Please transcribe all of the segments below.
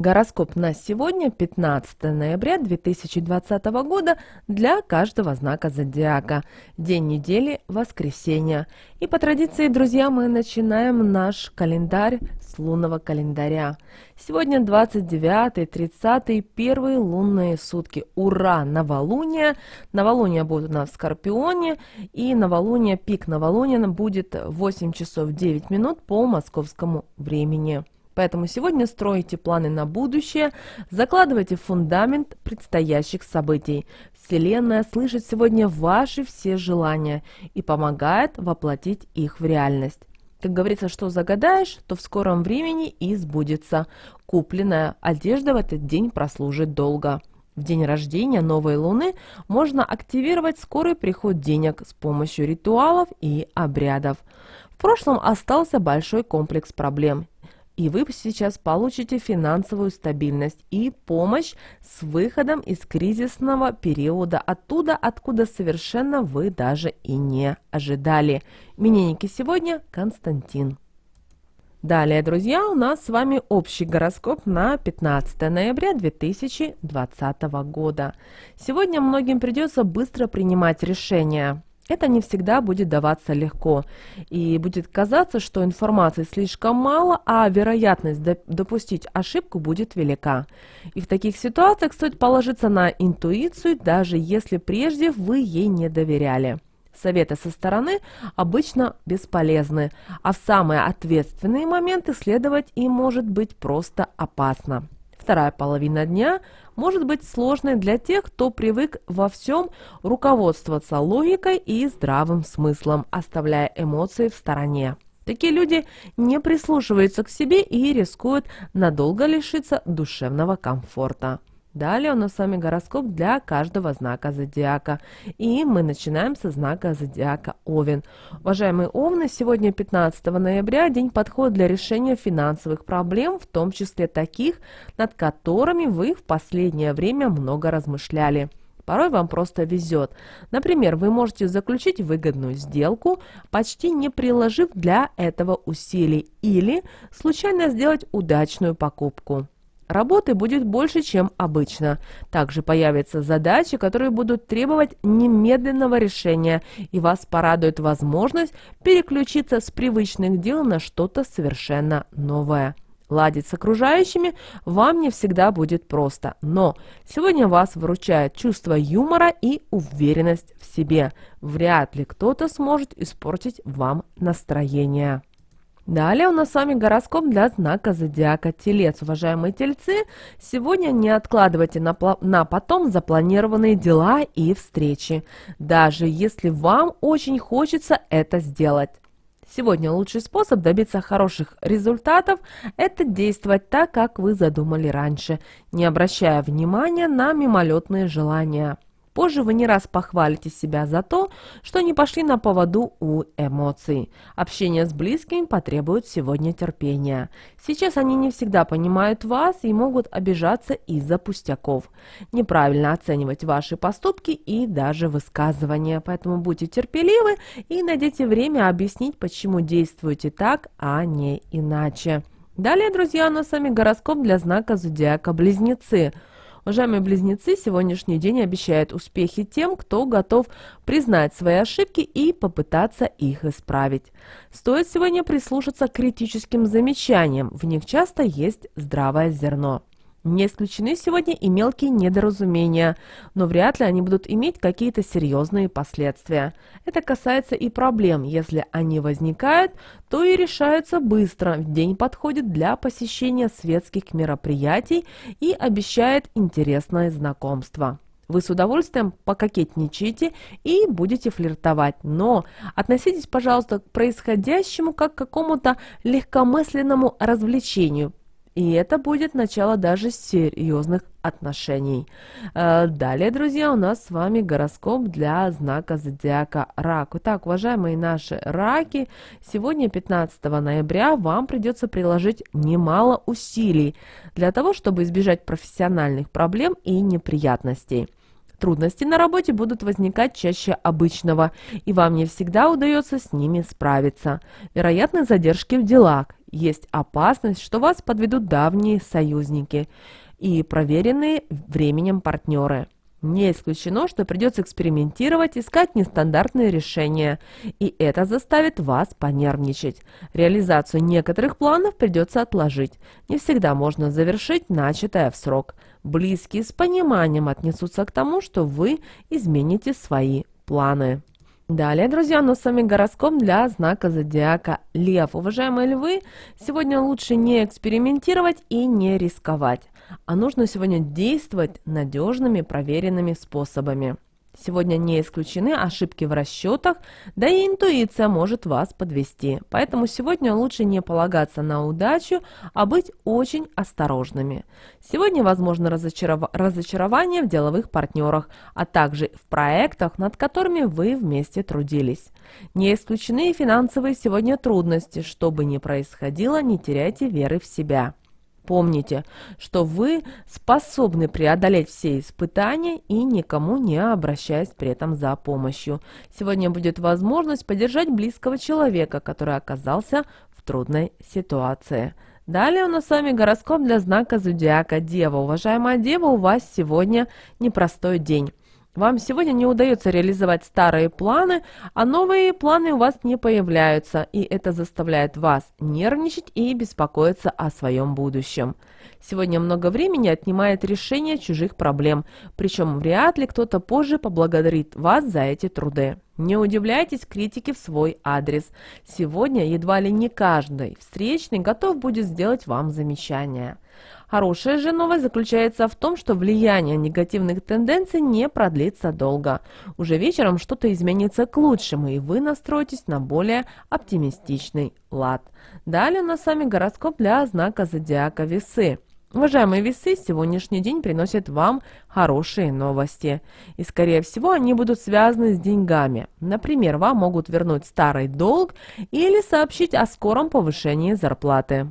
Гороскоп на сегодня, 15 ноября 2020 года, для каждого знака зодиака. День недели – воскресенье. И по традиции, друзья, мы начинаем наш календарь с лунного календаря. Сегодня 29, 30, первые лунные сутки. Ура! Новолуние. Новолуние будет у нас в Скорпионе. И новолуние, пик новолуния будет 8 часов 9 минут по московскому времени. Поэтому сегодня стройте планы на будущее, закладывайте фундамент предстоящих событий. Вселенная слышит сегодня ваши все желания и помогает воплотить их в реальность. Как говорится, что загадаешь, то в скором времени и сбудется. Купленная одежда в этот день прослужит долго. В день рождения новой луны можно активировать скорый приход денег с помощью ритуалов и обрядов. В прошлом остался большой комплекс проблем, и вы сейчас получите финансовую стабильность и помощь с выходом из кризисного периода оттуда, откуда совершенно вы даже и не ожидали. Именинники сегодня Константин. Далее, друзья, у нас с вами общий гороскоп на 15 ноября 2020 года. Сегодня многим придется быстро принимать решения это не всегда будет даваться легко, и будет казаться, что информации слишком мало, а вероятность допустить ошибку будет велика. И в таких ситуациях стоит положиться на интуицию, даже если прежде вы ей не доверяли. Советы со стороны обычно бесполезны, а в самые ответственные моменты следовать им может быть просто опасно. Вторая половина дня может быть сложной для тех, кто привык во всем руководствоваться логикой и здравым смыслом, оставляя эмоции в стороне. Такие люди не прислушиваются к себе и рискуют надолго лишиться душевного комфорта. Далее у нас с вами гороскоп для каждого знака зодиака. И мы начинаем со знака зодиака Овен. Уважаемые Овны, сегодня 15 ноября день подходит для решения финансовых проблем, в том числе таких, над которыми вы в последнее время много размышляли. Порой вам просто везет. Например, вы можете заключить выгодную сделку, почти не приложив для этого усилий, или случайно сделать удачную покупку. Работы будет больше, чем обычно. Также появятся задачи, которые будут требовать немедленного решения, и вас порадует возможность переключиться с привычных дел на что-то совершенно новое. Ладить с окружающими вам не всегда будет просто, но сегодня вас вручает чувство юмора и уверенность в себе. Вряд ли кто-то сможет испортить вам настроение. Далее у нас с вами гороскоп для знака зодиака Телец. Уважаемые тельцы, сегодня не откладывайте на, на потом запланированные дела и встречи, даже если вам очень хочется это сделать. Сегодня лучший способ добиться хороших результатов – это действовать так, как вы задумали раньше, не обращая внимания на мимолетные желания. Позже вы не раз похвалите себя за то, что не пошли на поводу у эмоций. Общение с близкими потребует сегодня терпения. Сейчас они не всегда понимают вас и могут обижаться из-за пустяков. Неправильно оценивать ваши поступки и даже высказывания, поэтому будьте терпеливы и найдите время объяснить, почему действуете так, а не иначе. Далее, друзья, у нас с вами гороскоп для знака зодиака Близнецы – Уважаемые близнецы, сегодняшний день обещает успехи тем, кто готов признать свои ошибки и попытаться их исправить. Стоит сегодня прислушаться к критическим замечаниям, в них часто есть здравое зерно. Не исключены сегодня и мелкие недоразумения, но вряд ли они будут иметь какие-то серьезные последствия. Это касается и проблем. Если они возникают, то и решаются быстро. День подходит для посещения светских мероприятий и обещает интересное знакомство. Вы с удовольствием пококетничаете и будете флиртовать, но относитесь, пожалуйста, к происходящему как к какому-то легкомысленному развлечению, и это будет начало даже серьезных отношений. Э, далее, друзья, у нас с вами гороскоп для знака зодиака Рак. Итак, уважаемые наши раки, сегодня, 15 ноября, вам придется приложить немало усилий для того, чтобы избежать профессиональных проблем и неприятностей. Трудности на работе будут возникать чаще обычного, и вам не всегда удается с ними справиться. Вероятны задержки в делах, есть опасность, что вас подведут давние союзники и проверенные временем партнеры. Не исключено, что придется экспериментировать, искать нестандартные решения, и это заставит вас понервничать. Реализацию некоторых планов придется отложить, не всегда можно завершить начатое в срок – близкие с пониманием отнесутся к тому, что вы измените свои планы. Далее, друзья, у нас с вами гороскоп для знака зодиака Лев. Уважаемые львы, сегодня лучше не экспериментировать и не рисковать, а нужно сегодня действовать надежными, проверенными способами. Сегодня не исключены ошибки в расчетах, да и интуиция может вас подвести. Поэтому сегодня лучше не полагаться на удачу, а быть очень осторожными. Сегодня возможно разочаров... разочарование в деловых партнерах, а также в проектах, над которыми вы вместе трудились. Не исключены финансовые сегодня трудности. Что бы ни происходило, не теряйте веры в себя. Помните, что вы способны преодолеть все испытания и никому не обращаясь при этом за помощью. Сегодня будет возможность поддержать близкого человека, который оказался в трудной ситуации. Далее у нас с вами гороскоп для знака зодиака Дева. Уважаемая Дева, у вас сегодня непростой день. Вам сегодня не удается реализовать старые планы, а новые планы у вас не появляются, и это заставляет вас нервничать и беспокоиться о своем будущем. Сегодня много времени отнимает решение чужих проблем, причем вряд ли кто-то позже поблагодарит вас за эти труды. Не удивляйтесь критике в свой адрес. Сегодня едва ли не каждый встречный готов будет сделать вам замечание. Хорошая же новость заключается в том, что влияние негативных тенденций не продлится долго. Уже вечером что-то изменится к лучшему, и вы настроитесь на более оптимистичный лад. Далее у нас с вами гороскоп для знака зодиака весы. Уважаемые весы, сегодняшний день приносит вам хорошие новости. И, скорее всего, они будут связаны с деньгами. Например, вам могут вернуть старый долг или сообщить о скором повышении зарплаты.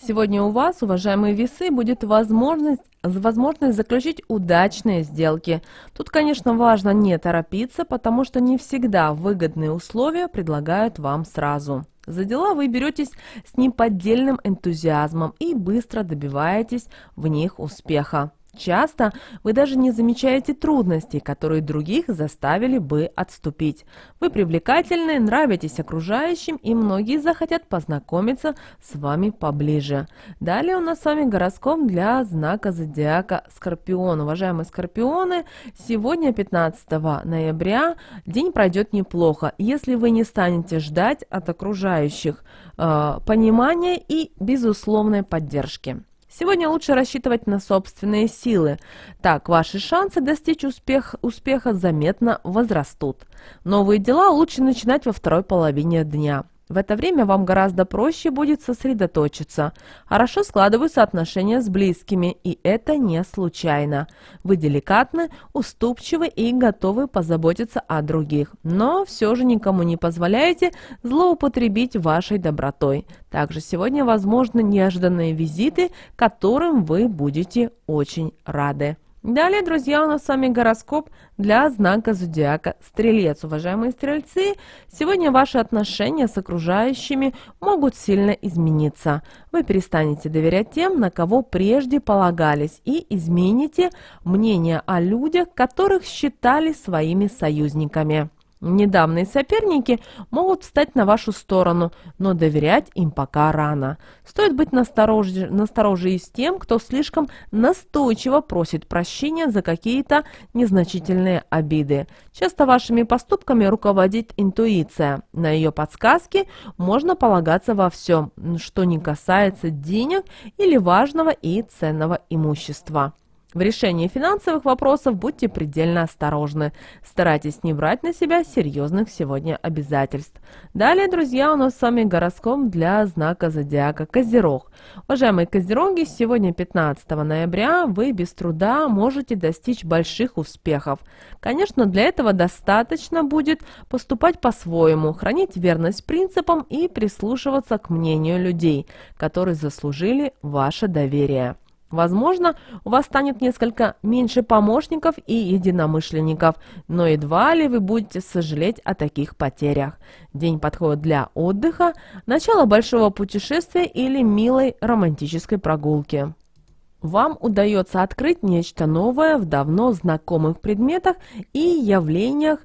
Сегодня у вас, уважаемые весы, будет возможность, возможность заключить удачные сделки. Тут, конечно, важно не торопиться, потому что не всегда выгодные условия предлагают вам сразу. За дела вы беретесь с неподдельным энтузиазмом и быстро добиваетесь в них успеха. Часто вы даже не замечаете трудностей, которые других заставили бы отступить. Вы привлекательны, нравитесь окружающим, и многие захотят познакомиться с вами поближе. Далее у нас с вами гороскоп для знака зодиака Скорпион. Уважаемые Скорпионы, сегодня, 15 ноября, день пройдет неплохо, если вы не станете ждать от окружающих э, понимания и безусловной поддержки. Сегодня лучше рассчитывать на собственные силы. Так ваши шансы достичь успех, успеха заметно возрастут. Новые дела лучше начинать во второй половине дня. В это время вам гораздо проще будет сосредоточиться. Хорошо складываются отношения с близкими, и это не случайно. Вы деликатны, уступчивы и готовы позаботиться о других, но все же никому не позволяете злоупотребить вашей добротой. Также сегодня возможны неожиданные визиты, которым вы будете очень рады. Далее, друзья, у нас с вами гороскоп для знака зодиака Стрелец. Уважаемые стрельцы, сегодня ваши отношения с окружающими могут сильно измениться. Вы перестанете доверять тем, на кого прежде полагались, и измените мнение о людях, которых считали своими союзниками. Недавние соперники могут встать на вашу сторону, но доверять им пока рано. Стоит быть настороже, настороже и с тем, кто слишком настойчиво просит прощения за какие-то незначительные обиды. Часто вашими поступками руководит интуиция. На ее подсказки можно полагаться во всем, что не касается денег или важного и ценного имущества. В решении финансовых вопросов будьте предельно осторожны. Старайтесь не брать на себя серьезных сегодня обязательств. Далее, друзья, у нас с вами гороскоп для знака зодиака Козерог. Уважаемые козероги, сегодня 15 ноября вы без труда можете достичь больших успехов. Конечно, для этого достаточно будет поступать по-своему, хранить верность принципам и прислушиваться к мнению людей, которые заслужили ваше доверие. Возможно, у вас станет несколько меньше помощников и единомышленников, но едва ли вы будете сожалеть о таких потерях. День подходит для отдыха, начала большого путешествия или милой романтической прогулки. Вам удается открыть нечто новое в давно знакомых предметах и явлениях,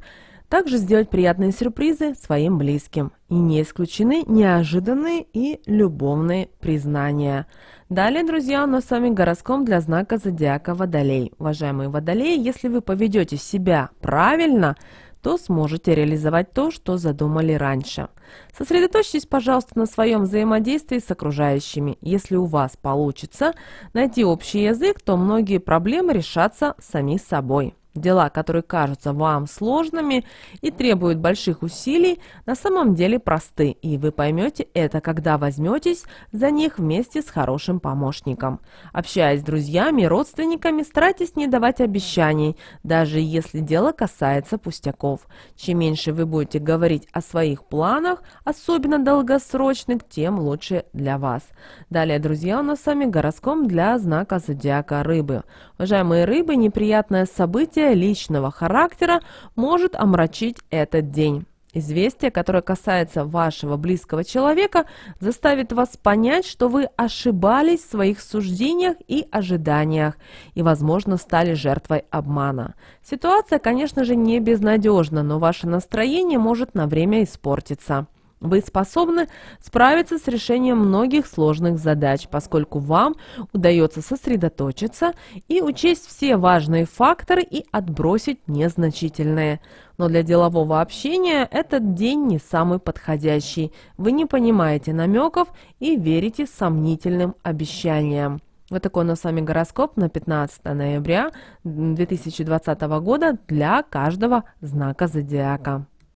также сделать приятные сюрпризы своим близким. И не исключены неожиданные и любовные признания. Далее, друзья, у нас с вами гороскоп для знака зодиака Водолей. Уважаемые Водолеи, если вы поведете себя правильно, то сможете реализовать то, что задумали раньше. Сосредоточьтесь, пожалуйста, на своем взаимодействии с окружающими. Если у вас получится найти общий язык, то многие проблемы решатся сами собой. Дела, которые кажутся вам сложными и требуют больших усилий, на самом деле просты, и вы поймете это, когда возьметесь за них вместе с хорошим помощником. Общаясь с друзьями, родственниками, старайтесь не давать обещаний, даже если дело касается пустяков. Чем меньше вы будете говорить о своих планах, особенно долгосрочных, тем лучше для вас. Далее, друзья, у нас с вами гороскоп для знака зодиака рыбы. Уважаемые рыбы, неприятное событие событие личного характера может омрачить этот день. Известие, которое касается вашего близкого человека, заставит вас понять, что вы ошибались в своих суждениях и ожиданиях и, возможно, стали жертвой обмана. Ситуация, конечно же, не безнадежна, но ваше настроение может на время испортиться. Вы способны справиться с решением многих сложных задач, поскольку вам удается сосредоточиться и учесть все важные факторы и отбросить незначительные. Но для делового общения этот день не самый подходящий. Вы не понимаете намеков и верите сомнительным обещаниям. Вот такой у нас с вами гороскоп на 15 ноября 2020 года для каждого знака зодиака.